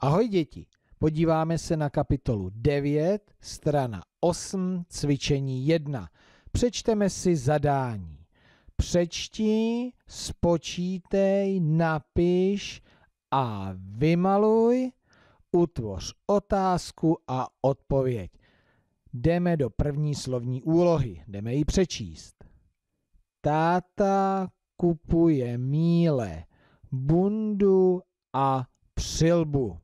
Ahoj děti, podíváme se na kapitolu 9, strana 8, cvičení 1. Přečteme si zadání. Přečti, spočítej, napiš a vymaluj, utvoř otázku a odpověď. Jdeme do první slovní úlohy, jdeme ji přečíst. Táta kupuje míle, bundu a přilbu.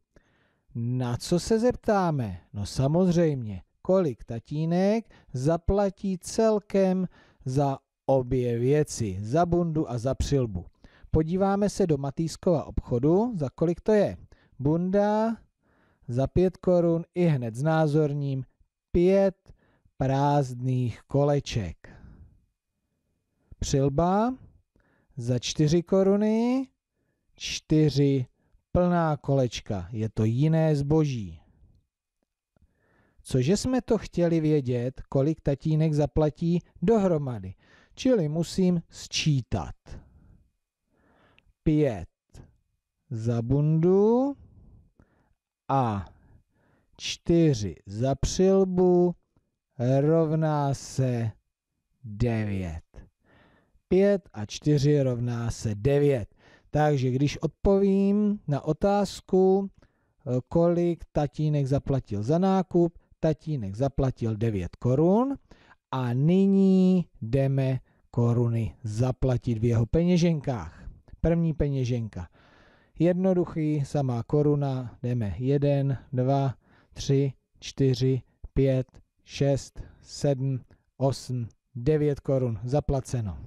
Na co se zeptáme? No samozřejmě, kolik tatínek zaplatí celkem za obě věci, za bundu a za přilbu. Podíváme se do Matýskova obchodu, za kolik to je. Bunda za 5 korun i hned s názorním 5 prázdných koleček. Přilba za 4 koruny, 4 plná kolečka, je to jiné zboží. Cože jsme to chtěli vědět, kolik tatínek zaplatí dohromady, čili musím sčítat. Pět za bundu a čtyři za přilbu rovná se devět. Pět a čtyři rovná se devět. Takže když odpovím na otázku, eh, kolik tatínek zaplatil za nákup, tatínek zaplatil 9 korun a nyní jdeme koruny zaplatit v jeho peněženkách. První peněženka. Jednoduchý, samá koruna, jdeme 1, 2, 3, 4, 5, 6, 7, 8, 9 korun zaplaceno.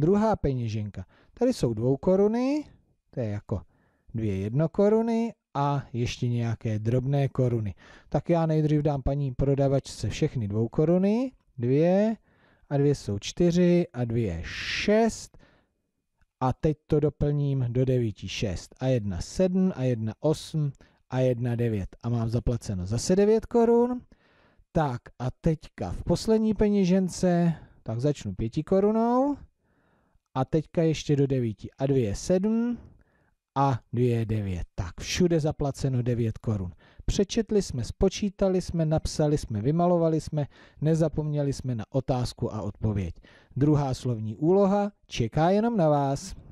Druhá peněženka. Tady jsou dvou koruny, to je jako dvě jednokoruny a ještě nějaké drobné koruny. Tak já nejdřív dám paní prodavačce všechny dvou koruny, dvě a dvě jsou čtyři a dvě je šest a teď to doplním do devíti šest a jedna sedm a jedna osm a jedna devět a mám zaplaceno zase devět korun. Tak a teďka v poslední peněžence, tak začnu pěti korunou a teďka ještě do 9 a 2 je 7 a 2 je 9. Tak všude zaplaceno 9 korun. Přečetli jsme, spočítali jsme, napsali jsme, vymalovali jsme, nezapomněli jsme na otázku a odpověď. Druhá slovní úloha čeká jenom na vás.